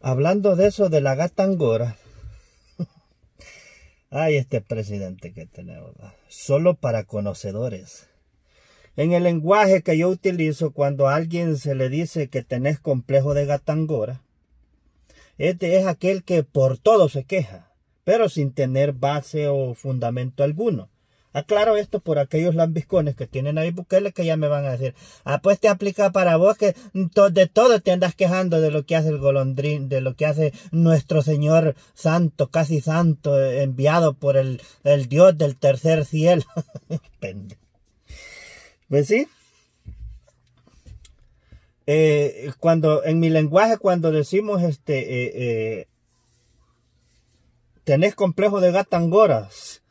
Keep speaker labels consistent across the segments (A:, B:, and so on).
A: Hablando de eso, de la gata angora. Ay, este presidente que tenemos. Solo para conocedores. En el lenguaje que yo utilizo cuando a alguien se le dice que tenés complejo de gata angora, este es aquel que por todo se queja, pero sin tener base o fundamento alguno. Aclaro esto por aquellos lambiscones que tienen ahí buqueles que ya me van a decir, ah, pues te aplica para vos que de todo te andas quejando de lo que hace el golondrín, de lo que hace nuestro Señor Santo, casi Santo, enviado por el, Dios del tercer cielo. ¿Ves pues sí? Eh, cuando en mi lenguaje cuando decimos este eh, eh, tenés complejo de gatangoras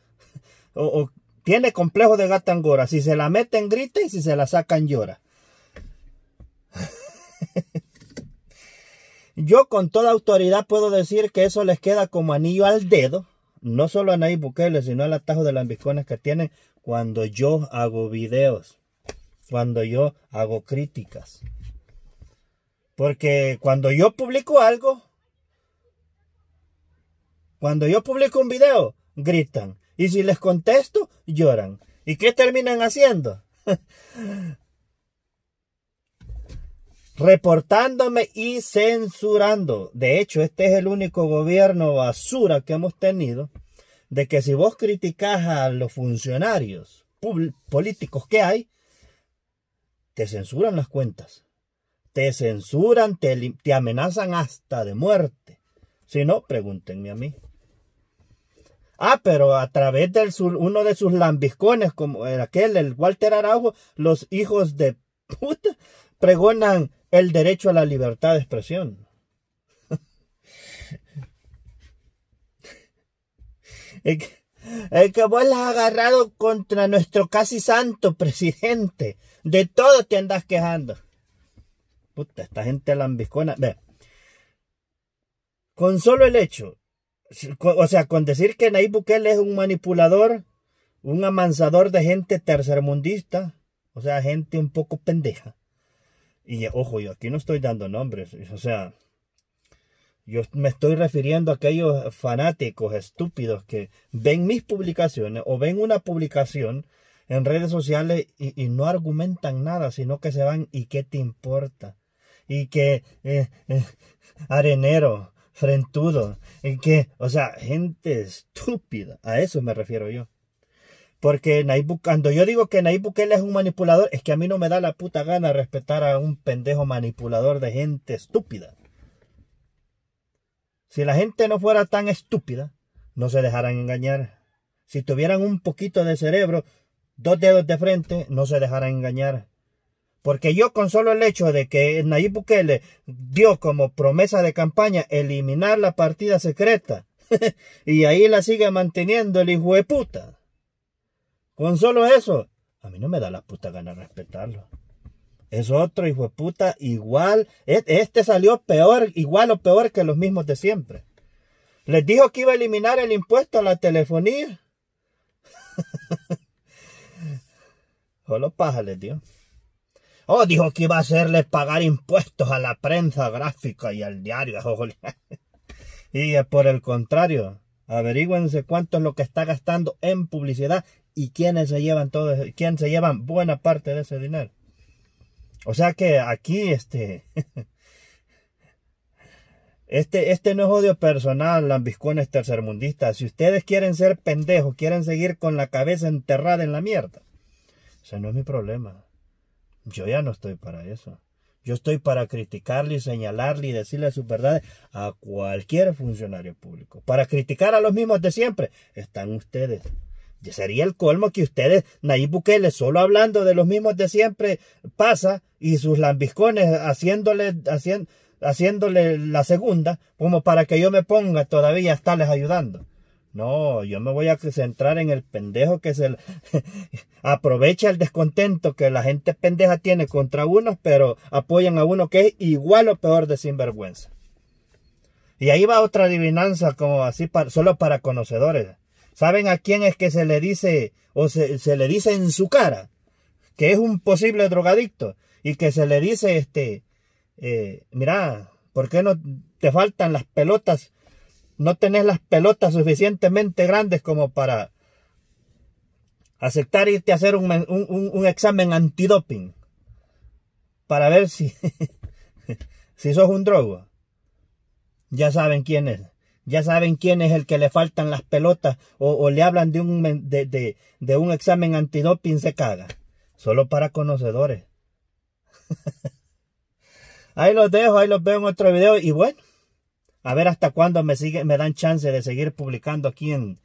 A: o, o tiene complejo de gata angora. Si se la meten, grita y si se la sacan, llora. Yo con toda autoridad puedo decir que eso les queda como anillo al dedo, no solo a Nayib Bukele, sino al atajo de las que tienen cuando yo hago videos, cuando yo hago críticas. Porque cuando yo publico algo, cuando yo publico un video, gritan, y si les contesto, lloran. ¿Y qué terminan haciendo? Reportándome y censurando. De hecho, este es el único gobierno basura que hemos tenido, de que si vos criticas a los funcionarios políticos que hay, te censuran las cuentas, te censuran, te, te amenazan hasta de muerte. Si no, pregúntenme a mí. Ah, pero a través de uno de sus lambiscones, como era aquel, el Walter Araujo, los hijos de puta pregonan el derecho a la libertad de expresión. es, que, vos las has agarrado contra nuestro casi santo presidente. De todo te andas quejando. Puta, esta gente lambiscona. Ve. Con solo el hecho o sea, con decir que Nayib Bukele es un manipulador, un amansador de gente tercermundista, o sea, gente un poco pendeja. Y ojo, yo aquí no estoy dando nombres, o sea, yo me estoy refiriendo a aquellos fanáticos estúpidos que ven mis publicaciones o ven una publicación en redes sociales y, no argumentan nada, sino que se van y qué te importa. Y que eh, eh, arenero, frentudo, en que, o sea, gente estúpida, a eso me refiero yo. Porque Nayib cuando yo digo que Nayib Bukele es un manipulador, es que a mí no me da la puta gana respetar a un pendejo manipulador de gente estúpida. Si la gente no fuera tan estúpida, no se dejaran engañar. Si tuvieran un poquito de cerebro, dos dedos de frente, no se dejaran engañar. Porque yo con solo el hecho de que Nayib Bukele dio como promesa de campaña eliminar la partida secreta y ahí la sigue manteniendo el hijo de puta. Con solo eso, a mí no me da la puta gana respetarlo. Es otro hijo de puta igual. E-, este salió peor, igual o peor que los mismos de siempre. Les dijo que iba a eliminar el impuesto a la telefonía. Solo paja les dio. Oh, dijo que iba a hacerle pagar impuestos a la prensa gráfica y al diario. y por el contrario, averigüense cuánto es lo que está gastando en publicidad y quiénes se llevan todo, quién se llevan buena parte de ese dinero. O sea que aquí este Este, este no es odio personal, lambiscones tercermundista. Si ustedes quieren ser pendejos, quieren seguir con la cabeza enterrada en la mierda, sea, no es mi problema. Yo ya no estoy para eso. Yo estoy para criticarle y señalarle y decirle sus verdades a cualquier funcionario público. Para criticar a los mismos de siempre están ustedes. sería el colmo que ustedes, Nayib Bukele, solo hablando de los mismos de siempre, pasa y sus lambiscones haciéndole, haciéndole la segunda, como para que yo me ponga todavía a estarles ayudando. No, yo me voy a centrar en el pendejo que se aprovecha el descontento que la gente pendeja tiene contra unos, pero apoyan a uno que es igual o peor de sinvergüenza. Y ahí va otra adivinanza como así solo para conocedores. ¿Saben a quién es que se le dice o se, le dice en su cara que es un posible drogadicto y que se le dice este, eh, mira, ¿por qué no te faltan las pelotas no tenés las pelotas suficientemente grandes como para aceptar irte a hacer un, un, un, examen antidoping para ver si, si sos un drogo. Ya saben quién es. Ya saben quién es el que le faltan las pelotas o, le hablan de un, de, de un examen antidoping, se caga. Solo para conocedores. ahí los dejo, ahí los veo en otro video y bueno. A ver hasta cuándo me, sigue, me dan chance de seguir publicando aquí en,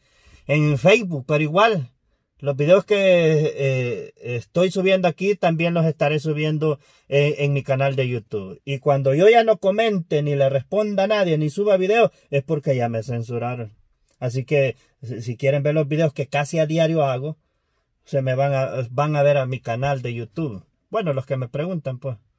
A: en Facebook. Pero igual, los videos que eh, estoy subiendo aquí también los estaré subiendo en, en mi canal de YouTube. Y cuando yo ya no comente, ni le responda a nadie, ni suba videos, es porque ya me censuraron. Así que si quieren ver los videos que casi a diario hago, se me van a, van a ver a mi canal de YouTube. Bueno, los que me preguntan, pues.